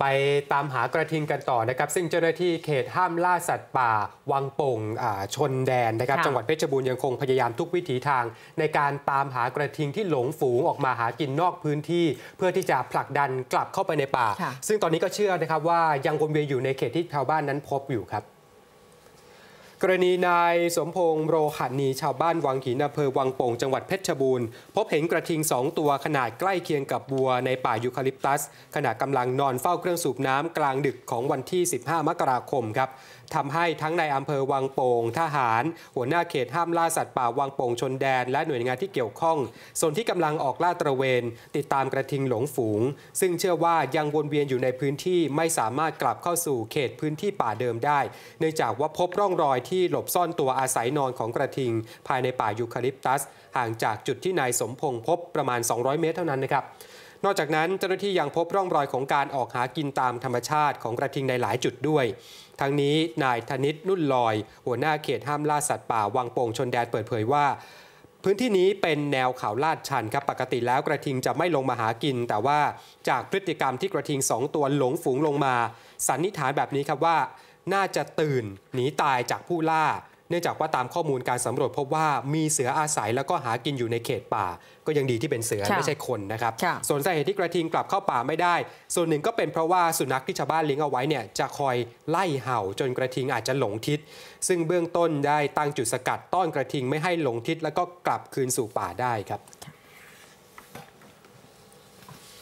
ไปตามหากระทิงกันต่อนะครับ ซึ่งเจ้าหน้าที่เขตห้ามล่าสัตว์ป่าวังป่งชนแดนนะครับ จังหวัดเพชรบูรณ์ยังคงพยายามทุกวิถีทาง ในการตามหากระทิงที่หลงฝูงออกมาหากินนอกพื้นที่เพื่อที่จะผลักดันกลับเข้าไปในป่า ซึ่งตอนนี้ก็เชื่อนะครับว่ายังวนเวียนอยู่ในเขตที่ชาวบ้านนั้นพบอยู่ครับกรณีนายสมพงษ์โรขันนีชาวบ้าน วังหินอำเภอวังโป่งจังหวัดเพชรบูรณ์พบเห็นกระทิง2ตัวขนาดใกล้เคียงกับบัวในป่ายูคาลิปตัส ขณะกำลังนอนเฝ้าเครื่องสูบน้ำ กลางดึกของวันที่ 15 มกราคมครับทำให้ทั้งในอำเภอวังโป่งทหาร หัวหน้าเขตห้ามล่าสัตว์ป่าวังโป่งชนแดนและหน่วยงานที่เกี่ยวข้องส่วนที่กำลังออกล่าตระเวนติดตามกระทิงหลงฝูง ซึ่งเชื่อว่ายังวนเวียนอยู่ในพื้นที่ไม่สามารถกลับเข้าสู่เขตพื้นที่ป่าเดิมได้ เนื่องจากว่าพบร่องรอยที่หลบซ่อนตัวอาศัยนอนของกระทิง ภายในป่ายูคาลิปตัสห่างจากจุดที่นายสมพงศ์พบประมาณ 200 เมตรเท่านั้นนะครับ นอกจากนั้นเจ้าหน้าที่ยังพบร่องรอยของการออกหากินตามธรรมชาติของกระทิงในหลายจุดด้วย ทั้งนี้นายธนิตนุ่นลอย หัวหน้าเขตห้ามล่าสัตว์ป่าวังโป่งชนแดนเปิดเผยว่า พื้นที่นี้เป็นแนวเขาลาดชันครับปกติแล้วกระทิงจะไม่ลงมาหากิน แต่ว่าจากพฤติกรรมที่กระทิง2ตัวหลงฝูงลงมา สันนิษฐานแบบนี้ครับว่าน่าจะตื่นหนีตายจากผู้ล่า เนื่องจากว่าตามข้อมูลการสำรวจพบว่ามีเสืออาศัยแล้วก็หากินอยู่ในเขตป่า ก็ยังดีที่เป็นเสือไม่ใช่คนนะครับส่วนสาเหตุที่กระทิงกลับเข้าป่าไม่ได้ ส่วนหนึ่งก็เป็นเพราะว่าสุนัขที่ชาวบ้านเลี้ยงเอาไว้เนี่ยจะคอยไล่เห่าจนกระทิงอาจจะหลงทิศซึ่งเบื้องต้นได้ตั้งจุดสกัดต้อนกระทิงไม่ให้หลงทิศแล้วก็กลับคืนสู่ป่าได้ครับ